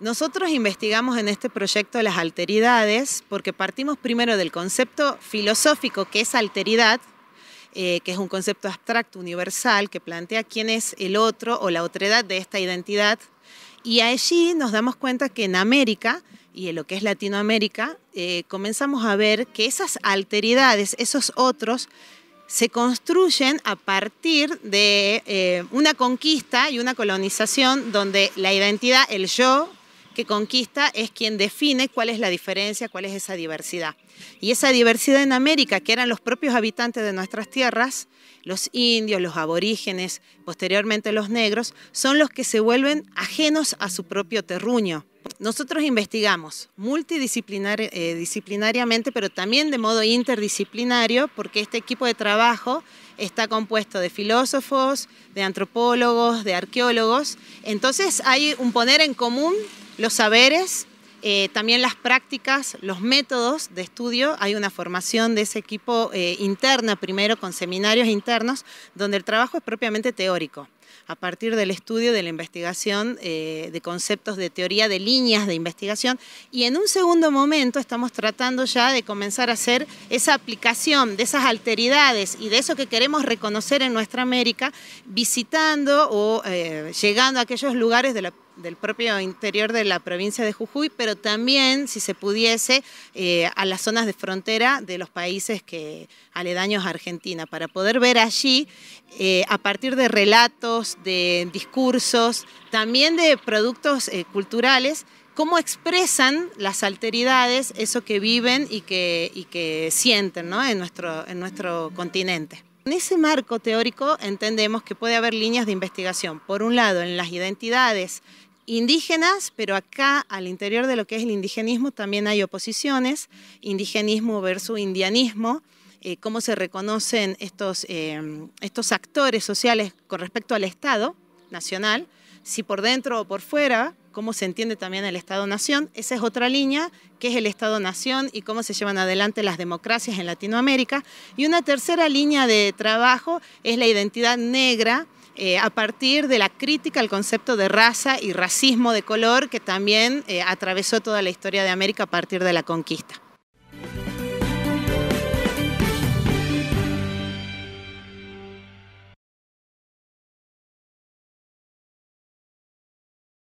Nosotros investigamos en este proyecto las alteridades porque partimos primero del concepto filosófico que es alteridad, eh, que es un concepto abstracto universal que plantea quién es el otro o la otredad de esta identidad. Y allí nos damos cuenta que en América y en lo que es Latinoamérica eh, comenzamos a ver que esas alteridades, esos otros, se construyen a partir de eh, una conquista y una colonización donde la identidad, el yo, conquista es quien define cuál es la diferencia, cuál es esa diversidad. Y esa diversidad en América, que eran los propios habitantes de nuestras tierras, los indios, los aborígenes, posteriormente los negros, son los que se vuelven ajenos a su propio terruño. Nosotros investigamos multidisciplinariamente, eh, disciplinariamente pero también de modo interdisciplinario, porque este equipo de trabajo está compuesto de filósofos, de antropólogos, de arqueólogos. Entonces hay un poner en común los saberes, eh, también las prácticas, los métodos de estudio. Hay una formación de ese equipo eh, interna, primero con seminarios internos, donde el trabajo es propiamente teórico a partir del estudio de la investigación eh, de conceptos de teoría de líneas de investigación y en un segundo momento estamos tratando ya de comenzar a hacer esa aplicación de esas alteridades y de eso que queremos reconocer en nuestra América visitando o llegando a aquellos lugares de la del propio interior de la provincia de Jujuy, pero también, si se pudiese, eh, a las zonas de frontera de los países que aledaños a Argentina, para poder ver allí, eh, a partir de relatos, de discursos, también de productos eh, culturales, cómo expresan las alteridades eso que viven y que, que sienten en, nuestro, en nuestro continente. En ese marco teórico entendemos que puede haber líneas de investigación, por un lado en las identidades indígenas, pero acá al interior de lo que es el indigenismo también hay oposiciones, indigenismo versus indianismo, eh, cómo se reconocen estos, eh, estos actores sociales con respecto al Estado nacional, si por dentro o por fuera, cómo se entiende también el Estado-Nación. Esa es otra línea, que es el Estado-Nación y cómo se llevan adelante las democracias en Latinoamérica. Y una tercera línea de trabajo es la identidad negra, eh, a partir de la crítica al concepto de raza y racismo de color que también eh, atravesó toda la historia de América a partir de la conquista.